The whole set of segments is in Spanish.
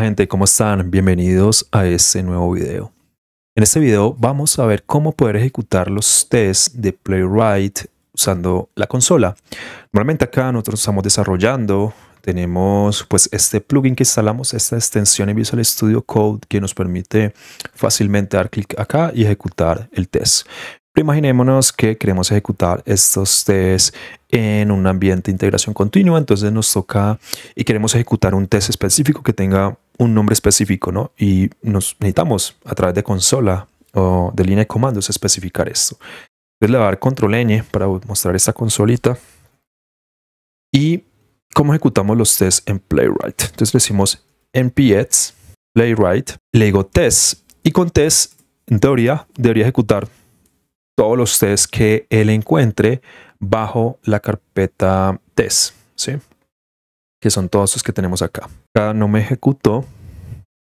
gente? ¿Cómo están? Bienvenidos a este nuevo video. En este video vamos a ver cómo poder ejecutar los tests de Playwright usando la consola. Normalmente acá nosotros estamos desarrollando, tenemos pues este plugin que instalamos, esta extensión en Visual Studio Code que nos permite fácilmente dar clic acá y ejecutar el test. Pero imaginémonos que queremos ejecutar estos test en un ambiente de integración continua, entonces nos toca y queremos ejecutar un test específico que tenga un nombre específico, ¿no? Y nos necesitamos a través de consola o de línea de comandos especificar esto. Entonces le voy a dar control N para mostrar esta consolita. Y cómo ejecutamos los tests en Playwright. Entonces le decimos npx playwright, le digo test y con test en teoría debería ejecutar todos los tests que él encuentre bajo la carpeta test, ¿sí? Que son todos los que tenemos acá. Acá no me ejecutó.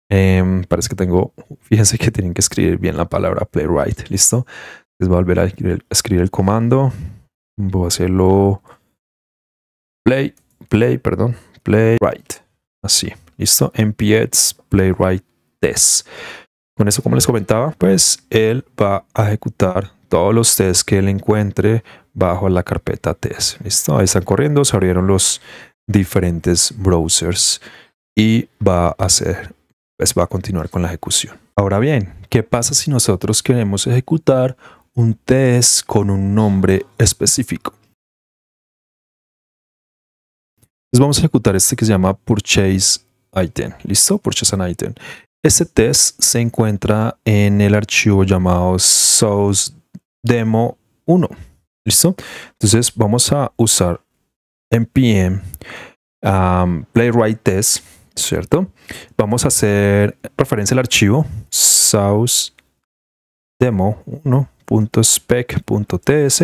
Em, parece que tengo, fíjense que tienen que escribir bien la palabra playwright, ¿listo? Les voy a volver a escribir, el comando. Voy a hacerlo play, play, perdón, playwright. Así, ¿listo? npx playwright test. Con eso, como les comentaba, pues él va a ejecutar todos los tests que él encuentre bajo la carpeta test. Listo, ahí están corriendo, se abrieron los diferentes browsers y va a hacer, pues va a continuar con la ejecución. Ahora bien, ¿qué pasa si nosotros queremos ejecutar un test con un nombre específico? vamos a ejecutar este que se llama purchase item. ¿Listo? Purchase item. Este test se encuentra en el archivo llamado source demo 1. ¿Listo? Entonces vamos a usar npm um, playwright test, ¿cierto? Vamos a hacer referencia al archivo source demo 1.spec.ts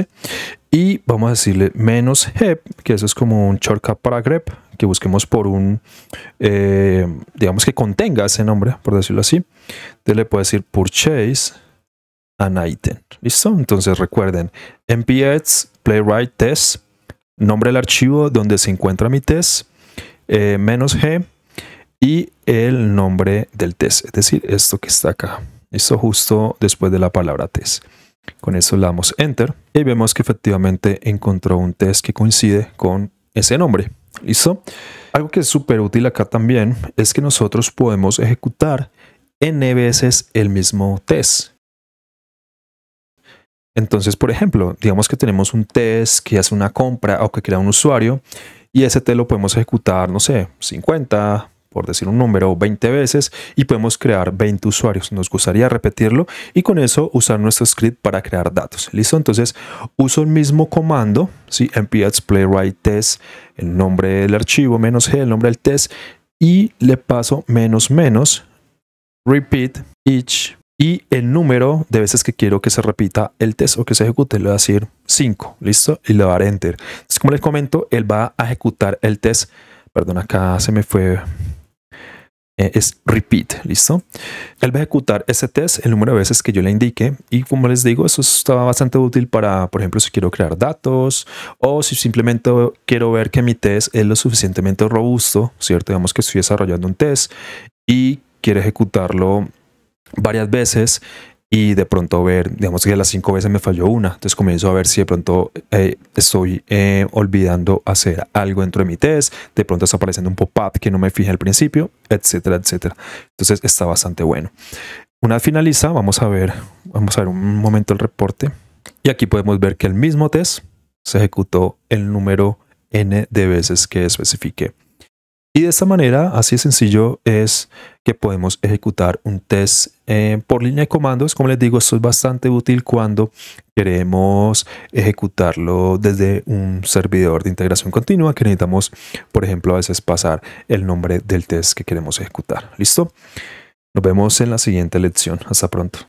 y vamos a decirle menos grep, que eso es como un shortcut para grep, que busquemos por un, eh, digamos que contenga ese nombre, por decirlo así. Entonces le puedo decir purchase an item. ¿Listo? Entonces recuerden, mps playwright test, nombre del archivo donde se encuentra mi test, eh, menos g y el nombre del test, es decir, esto que está acá. Esto justo después de la palabra test. Con eso le damos enter y vemos que efectivamente encontró un test que coincide con ese nombre. ¿Listo? Algo que es súper útil acá también es que nosotros podemos ejecutar n veces el mismo test. Entonces, por ejemplo, digamos que tenemos un test que hace una compra o que crea un usuario y ese test lo podemos ejecutar, no sé, 50, por decir un número, 20 veces y podemos crear 20 usuarios. Nos gustaría repetirlo y con eso usar nuestro script para crear datos. ¿Listo? Entonces uso el mismo comando, si, npx playwright test, el nombre del archivo menos g, el nombre del test y le paso menos menos repeat each y el número de veces que quiero que se repita el test o que se ejecute. Le voy a decir 5, ¿listo? Y le voy a dar Enter. Entonces, como les comento, él va a ejecutar el test. Perdón, acá se me fue. Eh, es repeat, ¿listo? Él va a ejecutar ese test el número de veces que yo le indique. Y como les digo, eso estaba bastante útil para, por ejemplo, si quiero crear datos o si simplemente quiero ver que mi test es lo suficientemente robusto, ¿cierto? Digamos que estoy desarrollando un test y quiero ejecutarlo varias veces y de pronto ver, digamos que las cinco veces me falló una, entonces comienzo a ver si de pronto eh, estoy eh, olvidando hacer algo dentro de mi test, de pronto está apareciendo un pop-up que no me fijé al principio, etcétera, etcétera. Entonces está bastante bueno. Una finaliza, vamos a ver, vamos a ver un momento el reporte y aquí podemos ver que el mismo test se ejecutó el número n de veces que especifique y de esta manera, así de sencillo, es que podemos ejecutar un test eh, por línea de comandos. Como les digo, esto es bastante útil cuando queremos ejecutarlo desde un servidor de integración continua que necesitamos, por ejemplo, a veces pasar el nombre del test que queremos ejecutar. ¿Listo? Nos vemos en la siguiente lección. Hasta pronto.